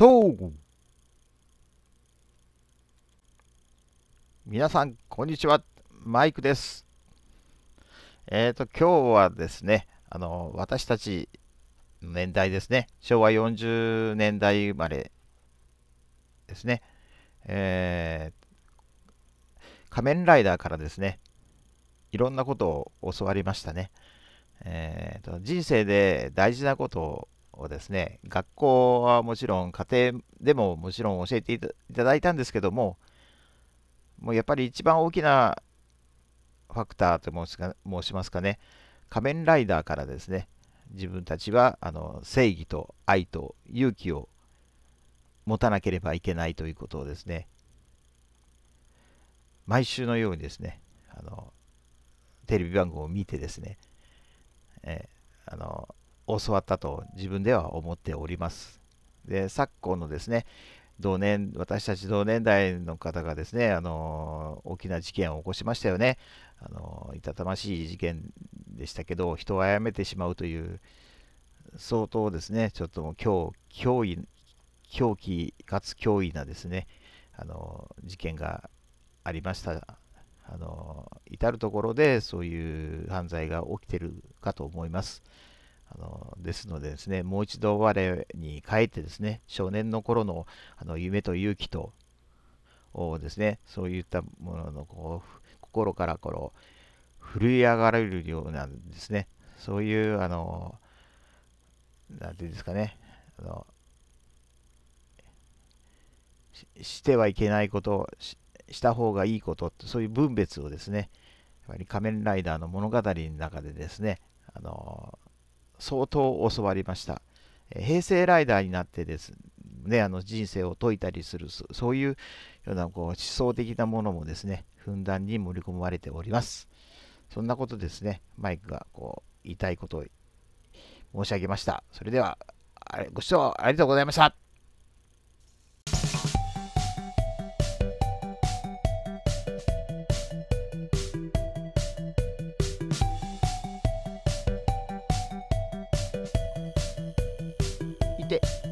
と皆さん、こんにちは。マイクです。えっ、ー、と、今日はですね、あの、私たちの年代ですね、昭和40年代生まれですね、えー、仮面ライダーからですね、いろんなことを教わりましたね。えーと、と人生で大事なことををですね、学校はもちろん家庭でももちろん教えていただいたんですけども、もうやっぱり一番大きなファクターと申し申しますかね、仮面ライダーからですね、自分たちはあの正義と愛と勇気を持たなければいけないということをですね、毎週のようにですね、あのテレビ番組を見てですね、えー教わったと自分では思っております。で、昨今のですね、同年、私たち同年代の方がですね、あの、大きな事件を起こしましたよね。あの、いたたましい事件でしたけど、人を殺めてしまうという、相当ですね、ちょっともう今日、脅威、狂気かつ脅威なですね、あの、事件がありました。あの、至る所でそういう犯罪が起きてるかと思います。あのですのでですね、もう一度我に帰ってですね、少年の頃のあの夢と勇気とをですね、そういったもののこう心からこの震え上がれるようなですね、そういう、あの、なんていうんですかね、あのしてはいけないことし、した方がいいことそういう分別をですね、やっぱり仮面ライダーの物語の中でですね、あの相当教わりました。平成ライダーになってですね、あの人生を解いたりする、そういうようなこう思想的なものもですね、ふんだんに盛り込まれております。そんなことですね、マイクがこう言いたいことを申し上げました。それでは、ご視聴ありがとうございました。loved it.